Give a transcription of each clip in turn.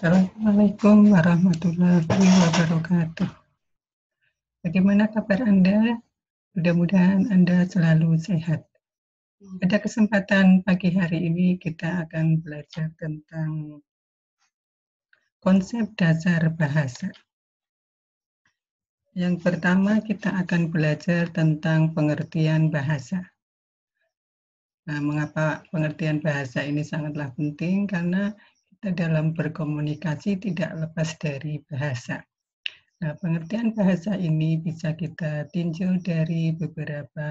Assalamualaikum warahmatullahi wabarakatuh. Bagaimana kabar Anda? Mudah-mudahan Anda selalu sehat. Pada kesempatan pagi hari ini kita akan belajar tentang konsep dasar bahasa. Yang pertama kita akan belajar tentang pengertian bahasa. Nah, mengapa pengertian bahasa ini sangatlah penting? Karena kita dalam berkomunikasi tidak lepas dari bahasa. Nah, pengertian bahasa ini bisa kita tinjau dari beberapa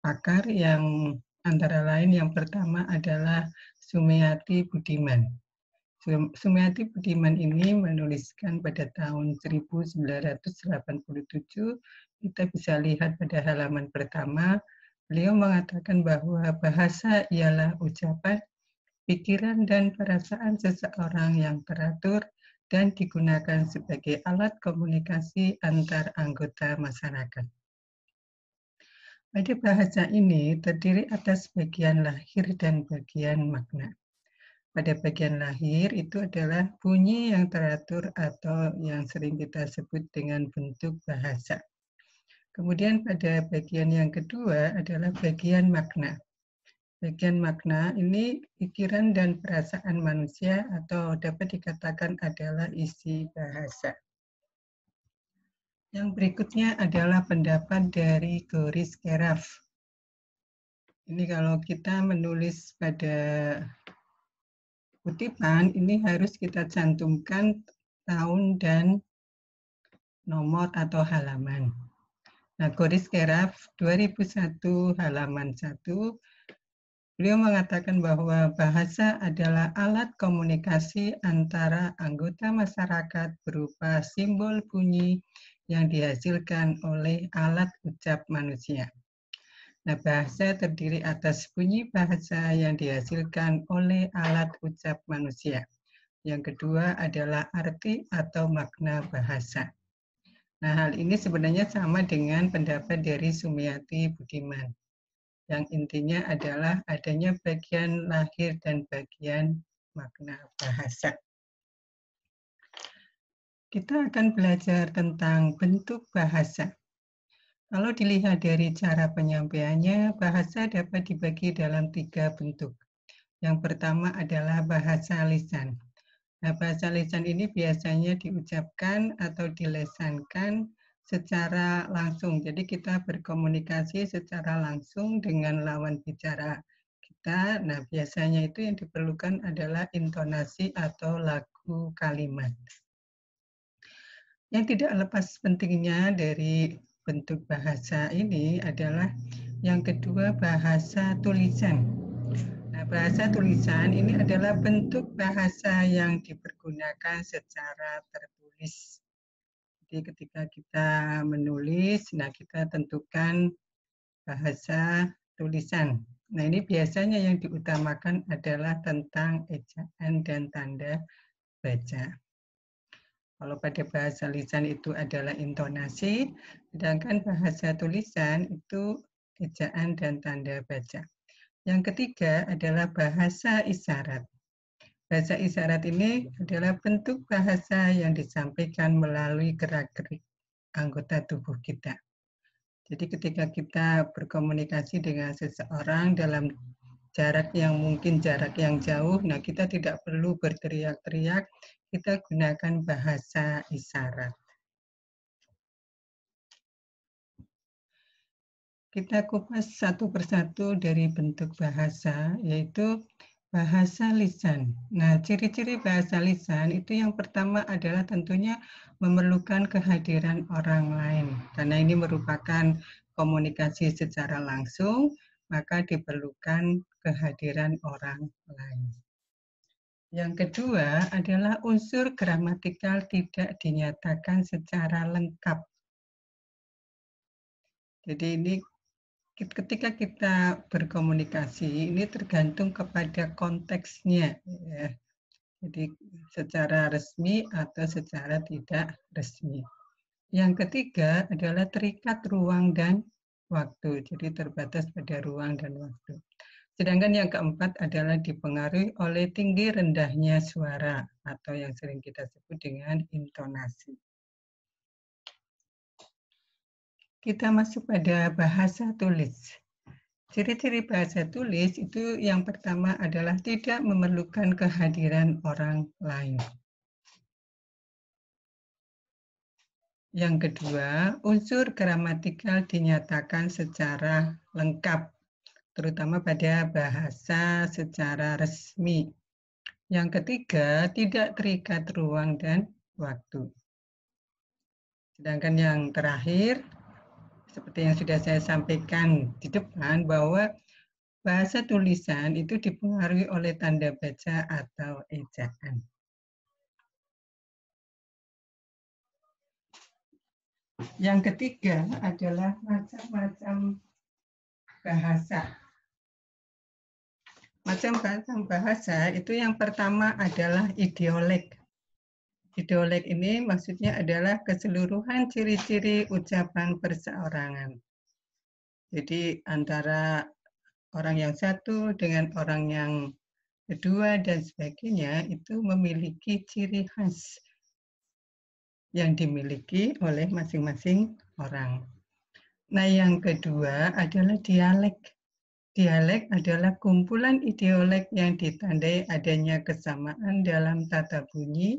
pakar yang antara lain yang pertama adalah Sumiati Budiman. Sumiati Budiman ini menuliskan pada tahun 1987, kita bisa lihat pada halaman pertama, beliau mengatakan bahwa bahasa ialah ucapan, pikiran dan perasaan seseorang yang teratur dan digunakan sebagai alat komunikasi antar anggota masyarakat. Pada bahasa ini terdiri atas bagian lahir dan bagian makna. Pada bagian lahir itu adalah bunyi yang teratur atau yang sering kita sebut dengan bentuk bahasa. Kemudian pada bagian yang kedua adalah bagian makna Bagian makna ini pikiran dan perasaan manusia atau dapat dikatakan adalah isi bahasa. Yang berikutnya adalah pendapat dari Goris Keraf. Ini kalau kita menulis pada kutipan, ini harus kita cantumkan tahun dan nomor atau halaman. Nah, Goris Keraf 2001 halaman 1 Beliau mengatakan bahwa bahasa adalah alat komunikasi antara anggota masyarakat berupa simbol bunyi yang dihasilkan oleh alat ucap manusia. Nah, bahasa terdiri atas bunyi bahasa yang dihasilkan oleh alat ucap manusia. Yang kedua adalah arti atau makna bahasa. Nah, hal ini sebenarnya sama dengan pendapat dari Sumiati Budiman yang intinya adalah adanya bagian lahir dan bagian makna bahasa. Kita akan belajar tentang bentuk bahasa. Kalau dilihat dari cara penyampaiannya, bahasa dapat dibagi dalam tiga bentuk. Yang pertama adalah bahasa lisan. Nah, bahasa lisan ini biasanya diucapkan atau dilesankan secara langsung. Jadi kita berkomunikasi secara langsung dengan lawan bicara kita. Nah, biasanya itu yang diperlukan adalah intonasi atau lagu kalimat. Yang tidak lepas pentingnya dari bentuk bahasa ini adalah yang kedua bahasa tulisan. Nah, bahasa tulisan ini adalah bentuk bahasa yang dipergunakan secara tertulis. Jadi ketika kita menulis, nah kita tentukan bahasa tulisan. Nah ini biasanya yang diutamakan adalah tentang ejaan dan tanda baca. Kalau pada bahasa lisan itu adalah intonasi, sedangkan bahasa tulisan itu ejaan dan tanda baca. Yang ketiga adalah bahasa isyarat. Bahasa isyarat ini adalah bentuk bahasa yang disampaikan melalui gerak-gerik anggota tubuh kita. Jadi ketika kita berkomunikasi dengan seseorang dalam jarak yang mungkin jarak yang jauh, nah kita tidak perlu berteriak-teriak, kita gunakan bahasa isyarat. Kita kupas satu persatu dari bentuk bahasa, yaitu Bahasa lisan. Nah, ciri-ciri bahasa lisan itu yang pertama adalah tentunya memerlukan kehadiran orang lain. Karena ini merupakan komunikasi secara langsung, maka diperlukan kehadiran orang lain. Yang kedua adalah unsur gramatikal tidak dinyatakan secara lengkap. Jadi ini ketika kita berkomunikasi ini tergantung kepada konteksnya. Ya. Jadi secara resmi atau secara tidak resmi. Yang ketiga adalah terikat ruang dan waktu. Jadi terbatas pada ruang dan waktu. Sedangkan yang keempat adalah dipengaruhi oleh tinggi rendahnya suara atau yang sering kita sebut dengan intonasi. kita masuk pada bahasa tulis. Ciri-ciri bahasa tulis itu yang pertama adalah tidak memerlukan kehadiran orang lain. Yang kedua, unsur gramatikal dinyatakan secara lengkap, terutama pada bahasa secara resmi. Yang ketiga, tidak terikat ruang dan waktu. Sedangkan yang terakhir, seperti yang sudah saya sampaikan di depan bahwa bahasa tulisan itu dipengaruhi oleh tanda baca atau ejaan. Yang ketiga adalah macam-macam bahasa. Macam-macam bahasa itu yang pertama adalah idiolek. Idolek ini maksudnya adalah keseluruhan ciri-ciri ucapan perseorangan. Jadi antara orang yang satu dengan orang yang kedua dan sebagainya itu memiliki ciri khas yang dimiliki oleh masing-masing orang. Nah, yang kedua adalah dialek. Dialek adalah kumpulan ideolek yang ditandai adanya kesamaan dalam tata bunyi,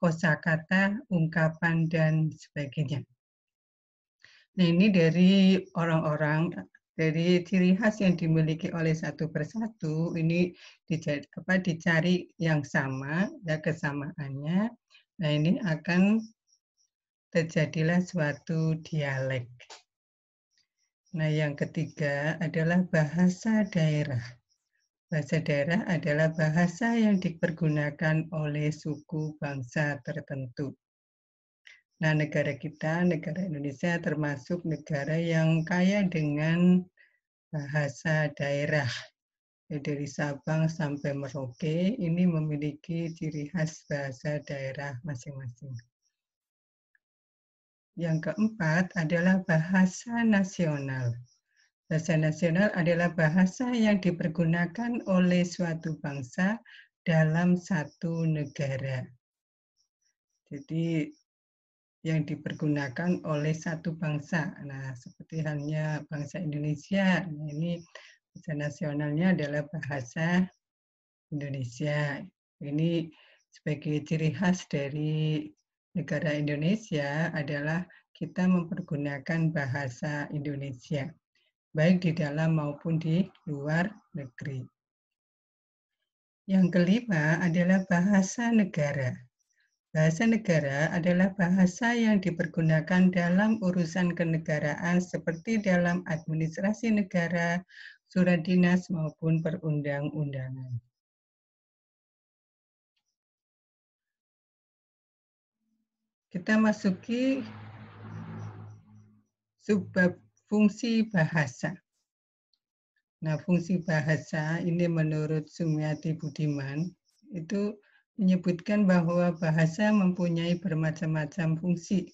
kosakata, ungkapan dan sebagainya. Nah, ini dari orang-orang dari ciri khas yang dimiliki oleh satu persatu ini dicari, apa, dicari yang sama ya kesamaannya nah ini akan terjadilah suatu dialek nah yang ketiga adalah bahasa daerah Bahasa daerah adalah bahasa yang dipergunakan oleh suku bangsa tertentu. Nah, negara kita, negara Indonesia termasuk negara yang kaya dengan bahasa daerah. Ya, Dari Sabang sampai Merauke ini memiliki ciri khas bahasa daerah masing-masing. Yang keempat adalah bahasa nasional. Bahasa nasional adalah bahasa yang dipergunakan oleh suatu bangsa dalam satu negara. Jadi yang dipergunakan oleh satu bangsa. Nah, seperti halnya bangsa Indonesia. Nah, ini bahasa nasionalnya adalah bahasa Indonesia. Ini sebagai ciri khas dari negara Indonesia adalah kita mempergunakan bahasa Indonesia baik di dalam maupun di luar negeri. Yang kelima adalah bahasa negara. Bahasa negara adalah bahasa yang dipergunakan dalam urusan kenegaraan seperti dalam administrasi negara, surat dinas maupun perundang-undangan. Kita masuki subbab fungsi bahasa. Nah, fungsi bahasa ini menurut Sumiati Budiman itu menyebutkan bahwa bahasa mempunyai bermacam-macam fungsi.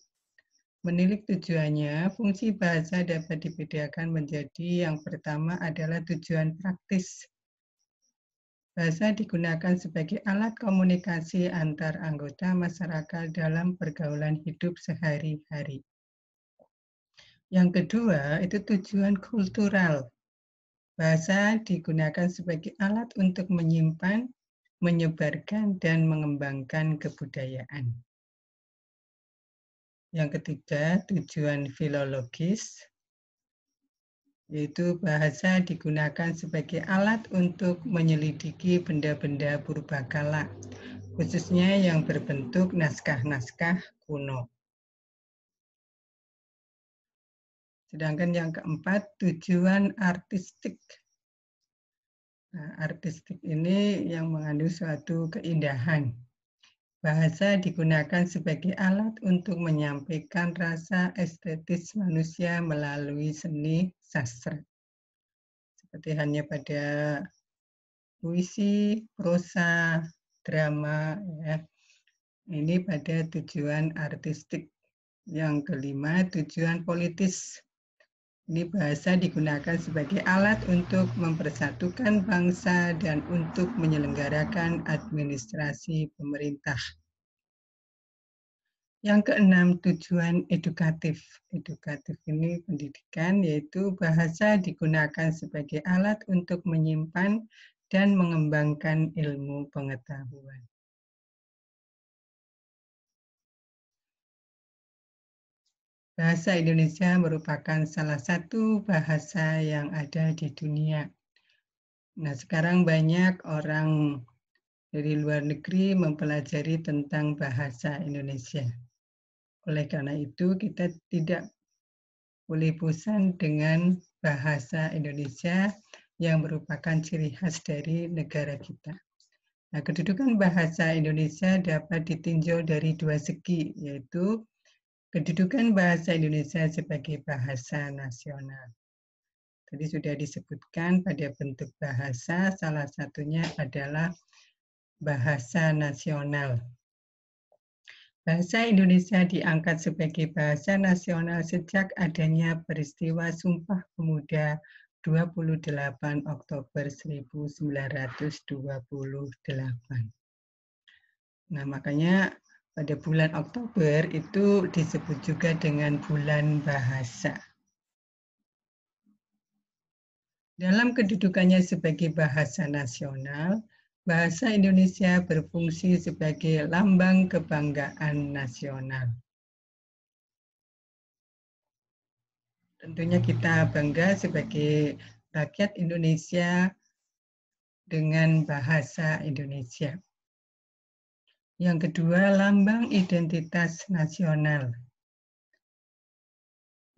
Menilik tujuannya, fungsi bahasa dapat dibedakan menjadi yang pertama adalah tujuan praktis. Bahasa digunakan sebagai alat komunikasi antar anggota masyarakat dalam pergaulan hidup sehari-hari. Yang kedua, itu tujuan kultural. Bahasa digunakan sebagai alat untuk menyimpan, menyebarkan, dan mengembangkan kebudayaan. Yang ketiga, tujuan filologis, yaitu bahasa digunakan sebagai alat untuk menyelidiki benda-benda purbakala, khususnya yang berbentuk naskah-naskah kuno. Sedangkan yang keempat, tujuan artistik. Nah, artistik ini yang mengandung suatu keindahan. Bahasa digunakan sebagai alat untuk menyampaikan rasa estetis manusia melalui seni sastra. Seperti hanya pada puisi, prosa, drama. Ya. Ini pada tujuan artistik. Yang kelima, tujuan politis. Ini bahasa digunakan sebagai alat untuk mempersatukan bangsa dan untuk menyelenggarakan administrasi pemerintah. Yang keenam, tujuan edukatif. Edukatif ini pendidikan, yaitu bahasa digunakan sebagai alat untuk menyimpan dan mengembangkan ilmu pengetahuan. Bahasa Indonesia merupakan salah satu bahasa yang ada di dunia. Nah, sekarang banyak orang dari luar negeri mempelajari tentang bahasa Indonesia. Oleh karena itu, kita tidak boleh bosan dengan bahasa Indonesia yang merupakan ciri khas dari negara kita. Nah, kedudukan bahasa Indonesia dapat ditinjau dari dua segi, yaitu Kedudukan bahasa Indonesia sebagai bahasa nasional. Tadi sudah disebutkan pada bentuk bahasa, salah satunya adalah bahasa nasional. Bahasa Indonesia diangkat sebagai bahasa nasional sejak adanya peristiwa Sumpah Pemuda 28 Oktober 1928. Nah, makanya pada bulan Oktober itu disebut juga dengan bulan bahasa. Dalam kedudukannya sebagai bahasa nasional, bahasa Indonesia berfungsi sebagai lambang kebanggaan nasional. Tentunya kita bangga sebagai rakyat Indonesia dengan bahasa Indonesia. Yang kedua, lambang identitas nasional.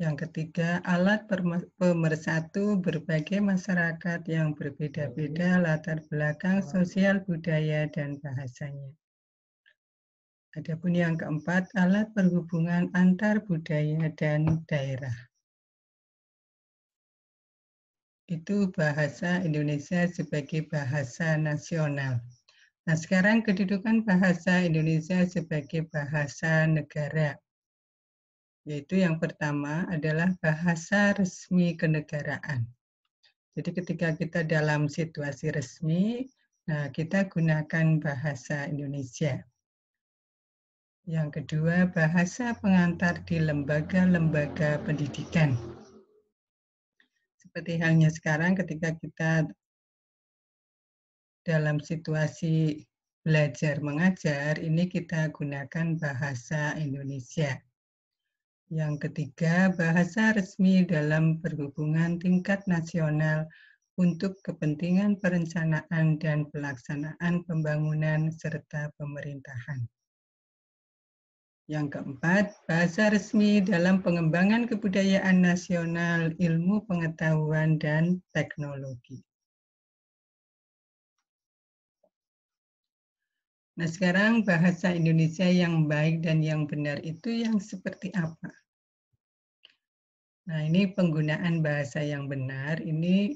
Yang ketiga, alat pemersatu berbagai masyarakat yang berbeda-beda oh, iya. latar belakang sosial, budaya, dan bahasanya. Adapun yang keempat, alat perhubungan antar budaya dan daerah. Itu bahasa Indonesia sebagai bahasa nasional. Nah, sekarang kedudukan bahasa Indonesia sebagai bahasa negara. Yaitu yang pertama adalah bahasa resmi kenegaraan. Jadi ketika kita dalam situasi resmi, nah kita gunakan bahasa Indonesia. Yang kedua, bahasa pengantar di lembaga-lembaga pendidikan. Seperti halnya sekarang ketika kita dalam situasi belajar mengajar ini kita gunakan bahasa Indonesia. Yang ketiga, bahasa resmi dalam perhubungan tingkat nasional untuk kepentingan perencanaan dan pelaksanaan pembangunan serta pemerintahan. Yang keempat, bahasa resmi dalam pengembangan kebudayaan nasional, ilmu pengetahuan, dan teknologi. Nah, sekarang bahasa Indonesia yang baik dan yang benar itu yang seperti apa? Nah, ini penggunaan bahasa yang benar, ini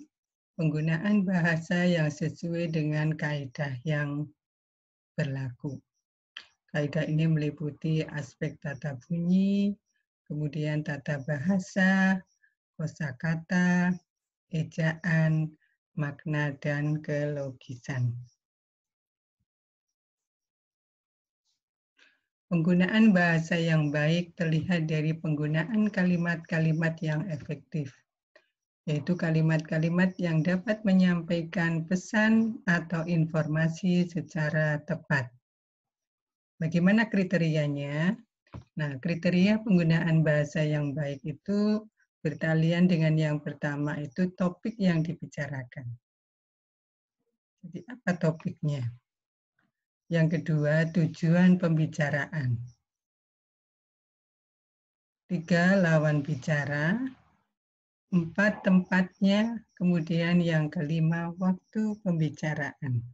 penggunaan bahasa yang sesuai dengan kaidah yang berlaku. Kaidah ini meliputi aspek tata bunyi, kemudian tata bahasa, kosakata, ejaan, makna dan kelogisan. Penggunaan bahasa yang baik terlihat dari penggunaan kalimat-kalimat yang efektif, yaitu kalimat-kalimat yang dapat menyampaikan pesan atau informasi secara tepat. Bagaimana kriterianya? Nah, kriteria penggunaan bahasa yang baik itu bertalian dengan yang pertama itu topik yang dibicarakan. Jadi apa topiknya? Yang kedua, tujuan pembicaraan. Tiga, lawan bicara. Empat, tempatnya. Kemudian yang kelima, waktu pembicaraan.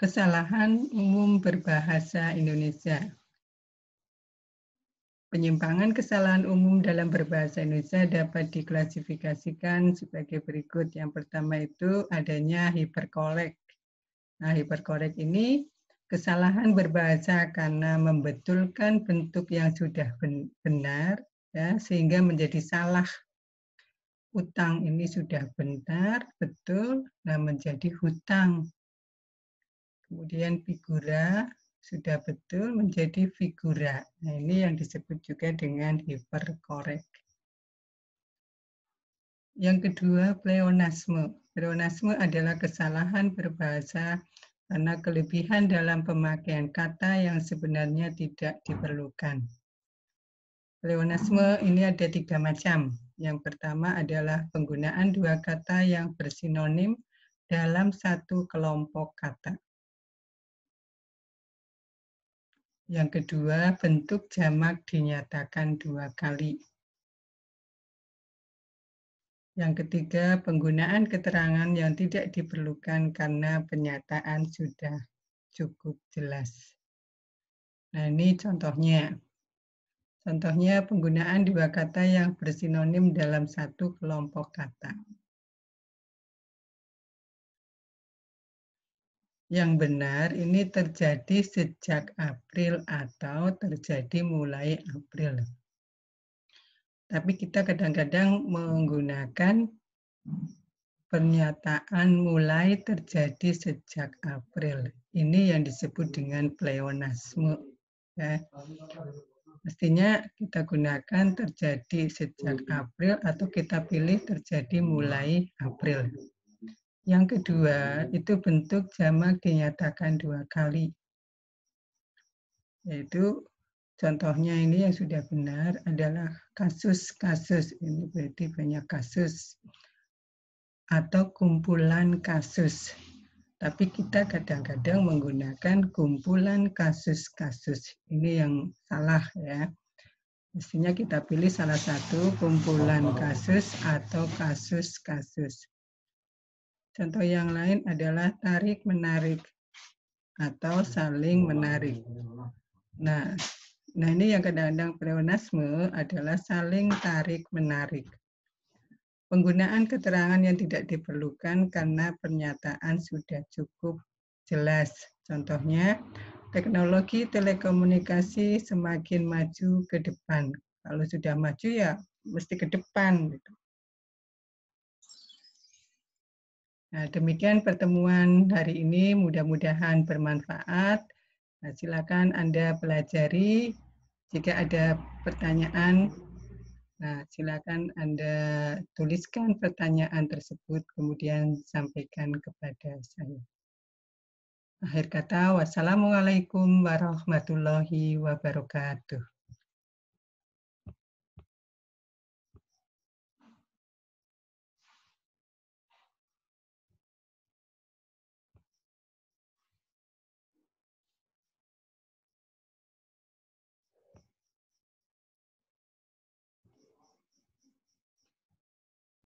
Kesalahan umum berbahasa Indonesia. Penyimpangan kesalahan umum dalam berbahasa Indonesia dapat diklasifikasikan sebagai berikut. Yang pertama itu adanya hiperkorek. Nah, hiperkorek ini kesalahan berbahasa karena membetulkan bentuk yang sudah benar ya sehingga menjadi salah. Utang ini sudah benar, betul, nah menjadi hutang. Kemudian figura sudah betul menjadi figura. Nah, ini yang disebut juga dengan hiperkorek. Yang kedua, pleonasme. Pleonasme adalah kesalahan berbahasa karena kelebihan dalam pemakaian kata yang sebenarnya tidak diperlukan. Pleonasme ini ada tiga macam. Yang pertama adalah penggunaan dua kata yang bersinonim dalam satu kelompok kata. Yang kedua, bentuk jamak dinyatakan dua kali. Yang ketiga, penggunaan keterangan yang tidak diperlukan karena penyataan sudah cukup jelas. Nah, ini contohnya. Contohnya penggunaan dua kata yang bersinonim dalam satu kelompok kata. yang benar ini terjadi sejak April atau terjadi mulai April. Tapi kita kadang-kadang menggunakan pernyataan mulai terjadi sejak April. Ini yang disebut dengan pleonasme. Ya. Mestinya kita gunakan terjadi sejak April atau kita pilih terjadi mulai April. Yang kedua, itu bentuk jamak dinyatakan dua kali. Yaitu contohnya ini yang sudah benar adalah kasus-kasus. Ini berarti banyak kasus. Atau kumpulan kasus. Tapi kita kadang-kadang menggunakan kumpulan kasus-kasus. Ini yang salah ya. Mestinya kita pilih salah satu kumpulan kasus atau kasus-kasus Contoh yang lain adalah tarik-menarik atau saling menarik. Nah, nah ini yang kadang-kadang pleonasme adalah saling tarik-menarik. Penggunaan keterangan yang tidak diperlukan karena pernyataan sudah cukup jelas. Contohnya, teknologi telekomunikasi semakin maju ke depan. Kalau sudah maju ya mesti ke depan. Gitu. Nah, demikian pertemuan hari ini mudah-mudahan bermanfaat. Nah, silakan Anda pelajari. Jika ada pertanyaan, nah, silakan Anda tuliskan pertanyaan tersebut kemudian sampaikan kepada saya. Akhir kata, wassalamualaikum warahmatullahi wabarakatuh.